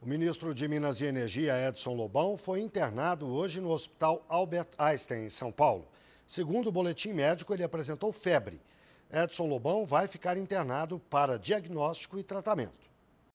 O ministro de Minas e Energia, Edson Lobão, foi internado hoje no Hospital Albert Einstein, em São Paulo. Segundo o boletim médico, ele apresentou febre. Edson Lobão vai ficar internado para diagnóstico e tratamento.